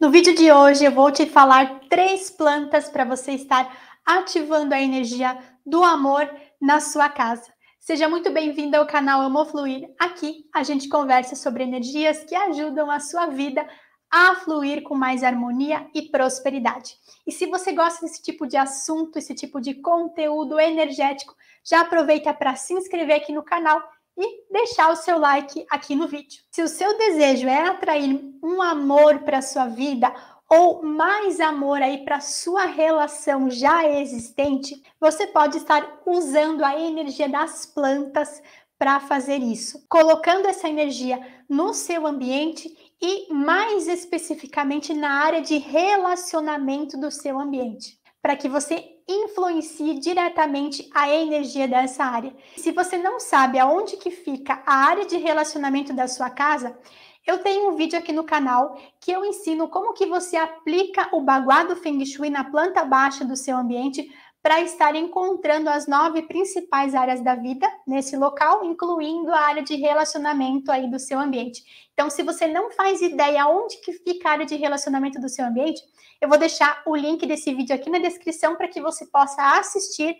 No vídeo de hoje eu vou te falar três plantas para você estar ativando a energia do amor na sua casa. Seja muito bem-vindo ao canal Fluir. Aqui a gente conversa sobre energias que ajudam a sua vida a fluir com mais harmonia e prosperidade. E se você gosta desse tipo de assunto, esse tipo de conteúdo energético, já aproveita para se inscrever aqui no canal e deixar o seu like aqui no vídeo. Se o seu desejo é atrair um amor para sua vida ou mais amor aí para sua relação já existente, você pode estar usando a energia das plantas para fazer isso, colocando essa energia no seu ambiente e mais especificamente na área de relacionamento do seu ambiente para que você influencie diretamente a energia dessa área. Se você não sabe aonde que fica a área de relacionamento da sua casa, eu tenho um vídeo aqui no canal que eu ensino como que você aplica o baguá do Feng Shui na planta baixa do seu ambiente para estar encontrando as nove principais áreas da vida nesse local, incluindo a área de relacionamento aí do seu ambiente. Então, se você não faz ideia onde que fica a área de relacionamento do seu ambiente, eu vou deixar o link desse vídeo aqui na descrição para que você possa assistir,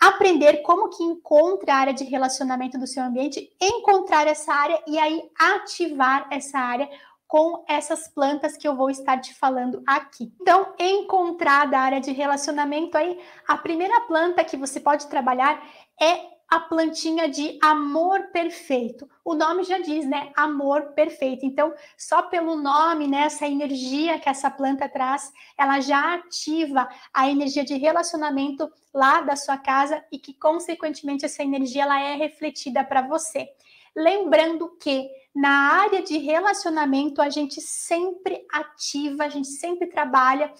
aprender como que encontra a área de relacionamento do seu ambiente, encontrar essa área e aí ativar essa área com essas plantas que eu vou estar te falando aqui. Então, encontrada a área de relacionamento aí, a primeira planta que você pode trabalhar é a plantinha de amor perfeito. O nome já diz, né? Amor perfeito. Então, só pelo nome, né, essa energia que essa planta traz, ela já ativa a energia de relacionamento lá da sua casa e que consequentemente essa energia ela é refletida para você. Lembrando que na área de relacionamento, a gente sempre ativa, a gente sempre trabalha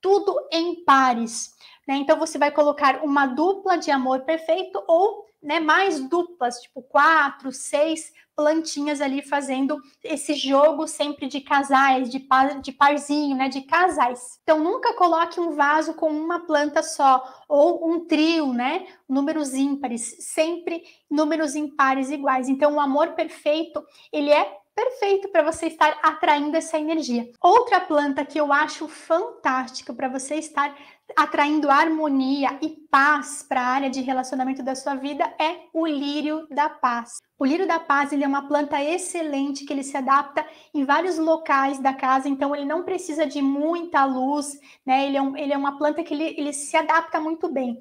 tudo em pares. Né? Então, você vai colocar uma dupla de amor perfeito ou né, mais duplas, tipo quatro, seis plantinhas ali fazendo esse jogo sempre de casais, de, par, de parzinho, né, de casais. Então nunca coloque um vaso com uma planta só ou um trio, né, números ímpares, sempre números impares iguais. Então o amor perfeito, ele é perfeito para você estar atraindo essa energia. Outra planta que eu acho fantástica para você estar atraindo harmonia e paz para a área de relacionamento da sua vida é o lírio da paz. O lírio da paz ele é uma planta excelente que ele se adapta em vários locais da casa, então ele não precisa de muita luz, né? Ele é, um, ele é uma planta que ele, ele se adapta muito bem.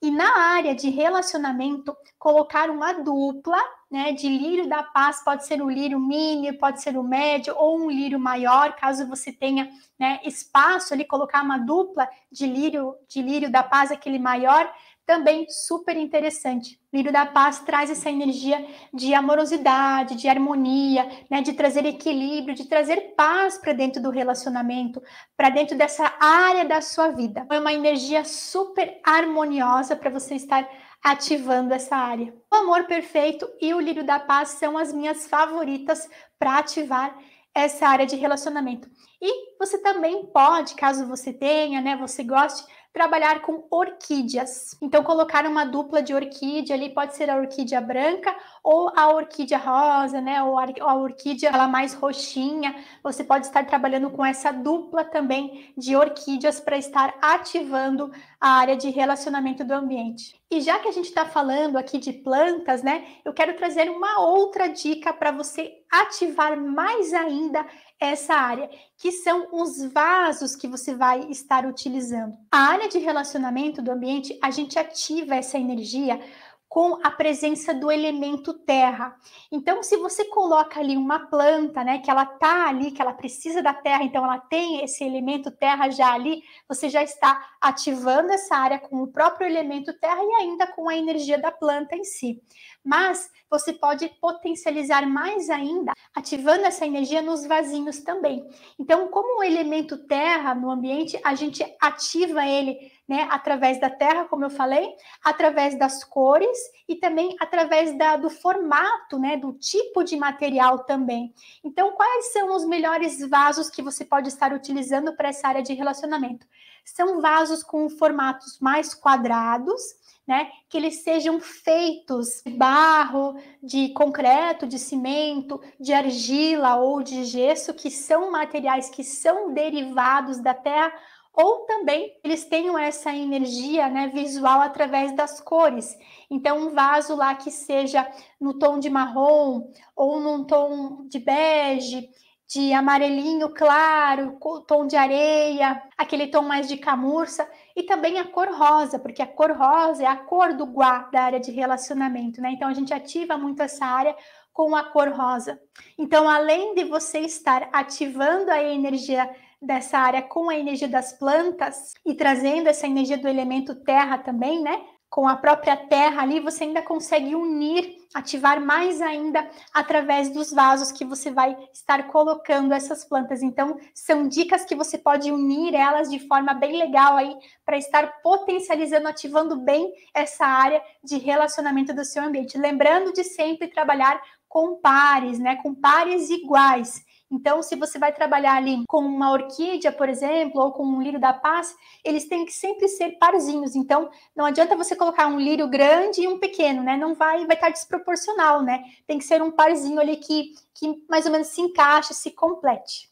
E na área de relacionamento, colocar uma dupla né, de lírio da paz, pode ser o lírio mini, pode ser o médio ou um lírio maior, caso você tenha né, espaço ali, colocar uma dupla de lírio, de lírio da paz, aquele maior, também super interessante. O livro da paz traz essa energia de amorosidade, de harmonia, né, de trazer equilíbrio, de trazer paz para dentro do relacionamento, para dentro dessa área da sua vida. É uma energia super harmoniosa para você estar ativando essa área. O amor perfeito e o lírio da paz são as minhas favoritas para ativar essa área de relacionamento. E você também pode, caso você tenha, né, você goste, trabalhar com orquídeas. Então, colocar uma dupla de orquídea ali, pode ser a orquídea branca ou a orquídea rosa, né? Ou a orquídea ela mais roxinha. Você pode estar trabalhando com essa dupla também de orquídeas para estar ativando a área de relacionamento do ambiente. E já que a gente está falando aqui de plantas, né, eu quero trazer uma outra dica para você ativar mais ainda essa área, que são os vasos que você vai estar utilizando. A área de relacionamento do ambiente, a gente ativa essa energia com a presença do elemento terra. Então, se você coloca ali uma planta, né, que ela tá ali, que ela precisa da terra, então ela tem esse elemento terra já ali, você já está ativando essa área com o próprio elemento terra e ainda com a energia da planta em si mas você pode potencializar mais ainda, ativando essa energia nos vasinhos também. Então, como o elemento terra no ambiente, a gente ativa ele né, através da terra, como eu falei, através das cores e também através da, do formato, né, do tipo de material também. Então, quais são os melhores vasos que você pode estar utilizando para essa área de relacionamento? são vasos com formatos mais quadrados, né? Que eles sejam feitos de barro, de concreto, de cimento, de argila ou de gesso, que são materiais que são derivados da terra, ou também eles tenham essa energia né, visual através das cores. Então, um vaso lá que seja no tom de marrom ou num tom de bege de amarelinho claro, tom de areia, aquele tom mais de camurça e também a cor rosa, porque a cor rosa é a cor do guá da área de relacionamento, né? Então a gente ativa muito essa área com a cor rosa. Então, além de você estar ativando a energia dessa área com a energia das plantas e trazendo essa energia do elemento terra também, né? com a própria terra ali, você ainda consegue unir, ativar mais ainda através dos vasos que você vai estar colocando essas plantas. Então, são dicas que você pode unir elas de forma bem legal aí para estar potencializando, ativando bem essa área de relacionamento do seu ambiente. Lembrando de sempre trabalhar com pares, né? Com pares iguais. Então, se você vai trabalhar ali com uma orquídea, por exemplo, ou com um lírio da paz, eles têm que sempre ser parzinhos. Então, não adianta você colocar um lírio grande e um pequeno, né? Não vai, vai estar desproporcional, né? Tem que ser um parzinho ali que, que mais ou menos se encaixe, se complete.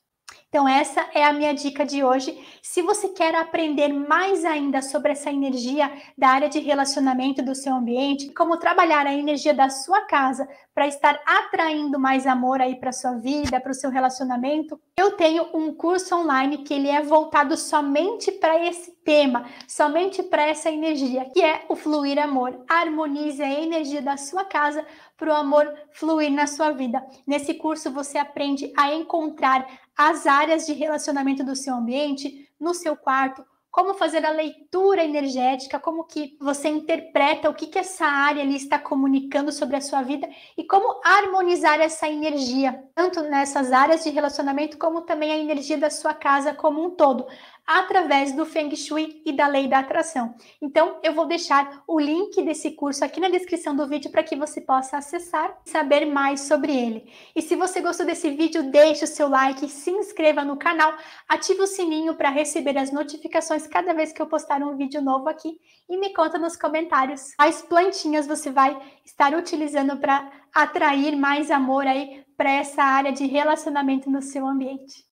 Então, essa é a minha dica de hoje. Se você quer aprender mais ainda sobre essa energia da área de relacionamento do seu ambiente, como trabalhar a energia da sua casa para estar atraindo mais amor aí para sua vida, para o seu relacionamento, eu tenho um curso online que ele é voltado somente para esse tema, somente para essa energia, que é o fluir amor. Harmonize a energia da sua casa para o amor fluir na sua vida. Nesse curso você aprende a encontrar as áreas de relacionamento do seu ambiente, no seu quarto, como fazer a leitura energética, como que você interpreta o que, que essa área ali está comunicando sobre a sua vida e como harmonizar essa energia, tanto nessas áreas de relacionamento, como também a energia da sua casa como um todo através do Feng Shui e da lei da atração. Então, eu vou deixar o link desse curso aqui na descrição do vídeo para que você possa acessar e saber mais sobre ele. E se você gostou desse vídeo, deixe o seu like, se inscreva no canal, ative o sininho para receber as notificações cada vez que eu postar um vídeo novo aqui e me conta nos comentários quais plantinhas você vai estar utilizando para atrair mais amor aí para essa área de relacionamento no seu ambiente.